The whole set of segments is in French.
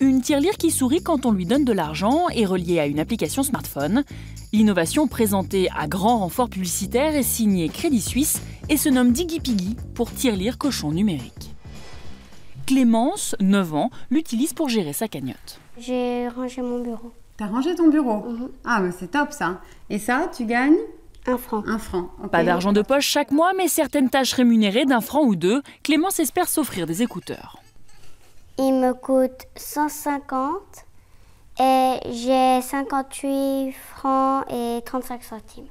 Une tirelire qui sourit quand on lui donne de l'argent est reliée à une application smartphone. L'innovation présentée à grand renfort publicitaire est signée Crédit Suisse et se nomme Diggy Piggy pour tirelire cochon numérique. Clémence, 9 ans, l'utilise pour gérer sa cagnotte. J'ai rangé mon bureau. T'as rangé ton bureau mhm. Ah, mais c'est top ça. Et ça, tu gagnes un franc. franc. Pas d'argent de poche chaque mois, mais certaines tâches rémunérées d'un franc ou deux, Clémence espère s'offrir des écouteurs il me coûte 150 et j'ai 58 francs et 35 centimes.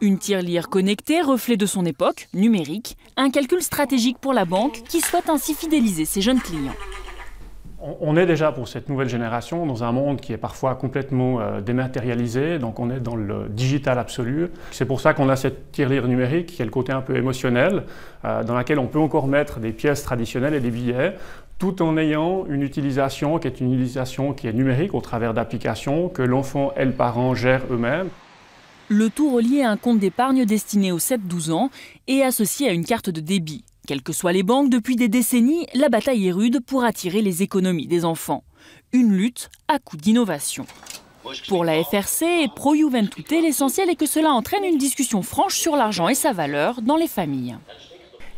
Une tirelire connectée, reflet de son époque, numérique, un calcul stratégique pour la banque qui souhaite ainsi fidéliser ses jeunes clients on est déjà pour cette nouvelle génération dans un monde qui est parfois complètement euh, dématérialisé, donc on est dans le digital absolu. C'est pour ça qu'on a cette tirelire numérique qui est le côté un peu émotionnel, euh, dans laquelle on peut encore mettre des pièces traditionnelles et des billets, tout en ayant une utilisation qui est une utilisation qui est numérique au travers d'applications que l'enfant et le parent gèrent eux-mêmes. Le tout relié à un compte d'épargne destiné aux 7-12 ans et associé à une carte de débit. Quelles que soient les banques, depuis des décennies, la bataille est rude pour attirer les économies des enfants. Une lutte à coup d'innovation. Pour la FRC et Pro Juventute, l'essentiel est que cela entraîne une discussion franche sur l'argent et sa valeur dans les familles.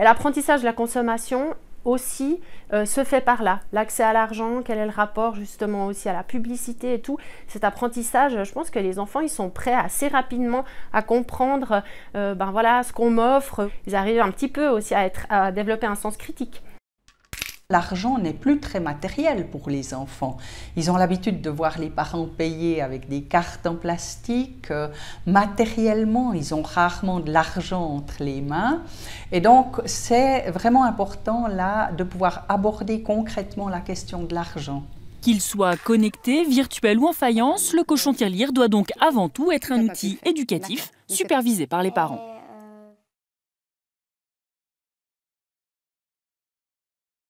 L'apprentissage de la consommation aussi euh, se fait par là. L'accès à l'argent, quel est le rapport justement aussi à la publicité et tout. Cet apprentissage, je pense que les enfants, ils sont prêts assez rapidement à comprendre euh, ben voilà, ce qu'on m'offre. Ils arrivent un petit peu aussi à, être, à développer un sens critique. L'argent n'est plus très matériel pour les enfants. Ils ont l'habitude de voir les parents payer avec des cartes en plastique. Euh, matériellement, ils ont rarement de l'argent entre les mains. Et donc, c'est vraiment important là de pouvoir aborder concrètement la question de l'argent. Qu'il soit connecté, virtuel ou en faïence, le cochon tire-lire doit donc avant tout être un outil éducatif supervisé par les parents.